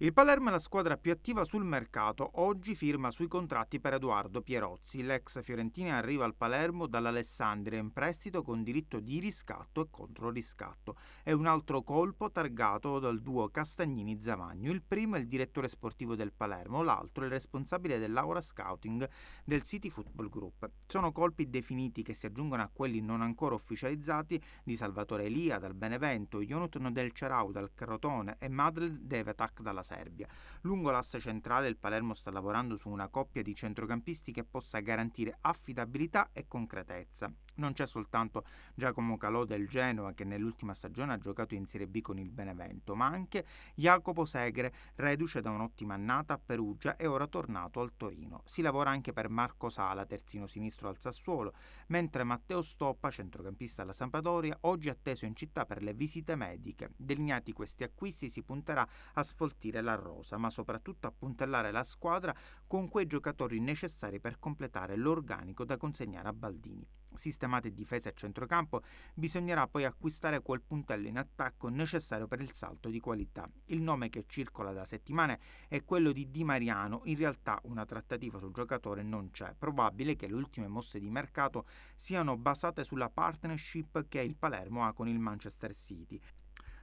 Il Palermo è la squadra più attiva sul mercato, oggi firma sui contratti per Edoardo Pierozzi. L'ex Fiorentina arriva al Palermo dall'Alessandria in prestito con diritto di riscatto e controriscatto. È un altro colpo targato dal duo Castagnini-Zavagno. Il primo è il direttore sportivo del Palermo, l'altro è il responsabile dell'Aura Scouting del City Football Group. Sono colpi definiti che si aggiungono a quelli non ancora ufficializzati di Salvatore Elia dal Benevento, Jonathan Del Cerau dal Crotone e Madel Devetak dalla Serbia. Lungo l'asse centrale il Palermo sta lavorando su una coppia di centrocampisti che possa garantire affidabilità e concretezza. Non c'è soltanto Giacomo Calò del Genoa che nell'ultima stagione ha giocato in Serie B con il Benevento, ma anche Jacopo Segre, reduce da un'ottima annata a Perugia e ora tornato al Torino. Si lavora anche per Marco Sala, terzino sinistro al Sassuolo, mentre Matteo Stoppa, centrocampista alla Sampdoria, oggi atteso in città per le visite mediche. Delineati questi acquisti si punterà a sfoltire la rosa, ma soprattutto a puntellare la squadra con quei giocatori necessari per completare l'organico da consegnare a Baldini. Sistema sistemate difese a centrocampo, bisognerà poi acquistare quel puntello in attacco necessario per il salto di qualità. Il nome che circola da settimane è quello di Di Mariano, in realtà una trattativa sul giocatore non c'è. Probabile che le ultime mosse di mercato siano basate sulla partnership che il Palermo ha con il Manchester City.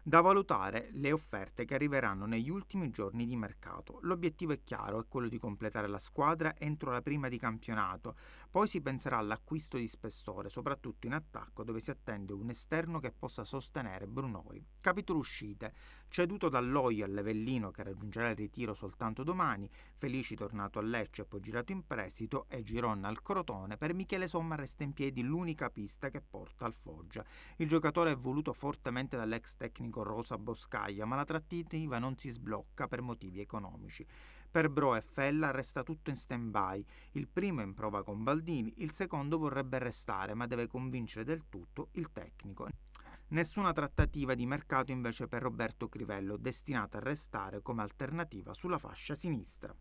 Da valutare le offerte che arriveranno negli ultimi giorni di mercato. L'obiettivo è chiaro, è quello di completare la squadra entro la prima di campionato. Poi si penserà all'acquisto di spessore, soprattutto in attacco dove si attende un esterno che possa sostenere Brunori. Capitolo uscite. Ceduto dall'Oia al Levellino che raggiungerà il ritiro soltanto domani, Felici tornato a Lecce e poi girato in prestito e Giron al Crotone, per Michele Somma resta in piedi l'unica pista che porta al Foggia. Il giocatore è voluto fortemente dall'ex tecnico Rosa boscaglia, ma la trattativa non si sblocca per motivi economici. Per Bro e Fella resta tutto in stand-by. Il primo è in prova con Baldini, il secondo vorrebbe restare, ma deve convincere del tutto il tecnico. Nessuna trattativa di mercato invece per Roberto Crivello, destinato a restare come alternativa sulla fascia sinistra.